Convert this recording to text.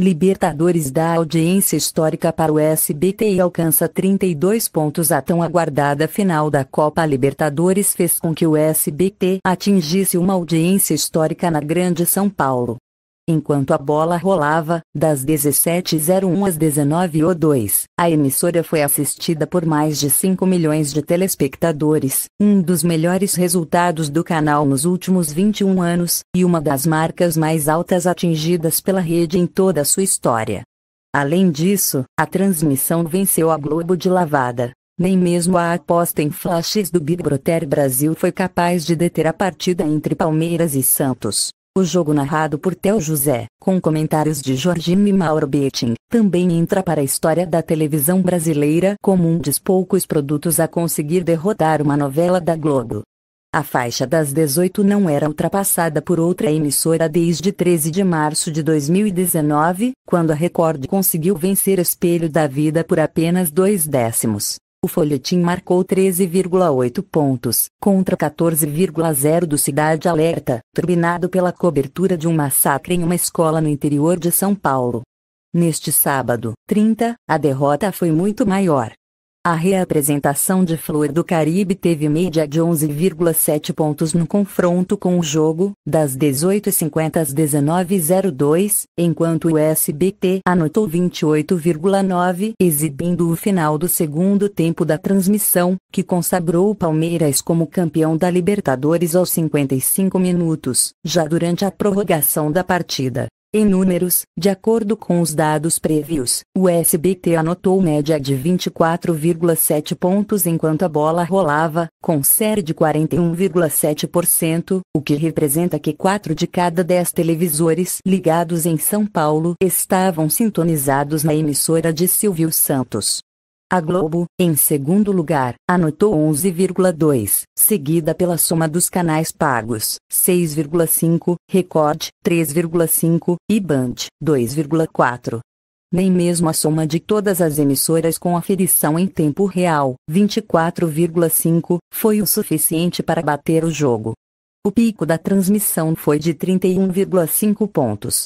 Libertadores da audiência histórica para o SBT e alcança 32 pontos. A tão aguardada final da Copa Libertadores fez com que o SBT atingisse uma audiência histórica na Grande São Paulo. Enquanto a bola rolava, das 17h01 às 19h02, a emissora foi assistida por mais de 5 milhões de telespectadores, um dos melhores resultados do canal nos últimos 21 anos, e uma das marcas mais altas atingidas pela rede em toda a sua história. Além disso, a transmissão venceu a Globo de lavada. Nem mesmo a aposta em flashes do Big Brother Brasil foi capaz de deter a partida entre Palmeiras e Santos. O jogo narrado por Theo José, com comentários de Jorginho e Mauro Betting, também entra para a história da televisão brasileira como um dos poucos produtos a conseguir derrotar uma novela da Globo. A faixa das 18 não era ultrapassada por outra emissora desde 13 de março de 2019, quando a Record conseguiu vencer Espelho da Vida por apenas dois décimos. O folhetim marcou 13,8 pontos, contra 14,0 do Cidade Alerta, turbinado pela cobertura de um massacre em uma escola no interior de São Paulo. Neste sábado, 30, a derrota foi muito maior, a reapresentação de Flor do Caribe teve média de 11,7 pontos no confronto com o jogo, das 18h50 às 19h02, enquanto o SBT anotou 28,9, exibindo o final do segundo tempo da transmissão, que consagrou o Palmeiras como campeão da Libertadores aos 55 minutos, já durante a prorrogação da partida. Em números, de acordo com os dados prévios, o SBT anotou média de 24,7 pontos enquanto a bola rolava, com série de 41,7%, o que representa que 4 de cada 10 televisores ligados em São Paulo estavam sintonizados na emissora de Silvio Santos. A Globo, em segundo lugar, anotou 11,2, seguida pela soma dos canais pagos, 6,5, Record, 3,5 e Band, 2,4. Nem mesmo a soma de todas as emissoras com aferição em tempo real, 24,5, foi o suficiente para bater o jogo. O pico da transmissão foi de 31,5 pontos,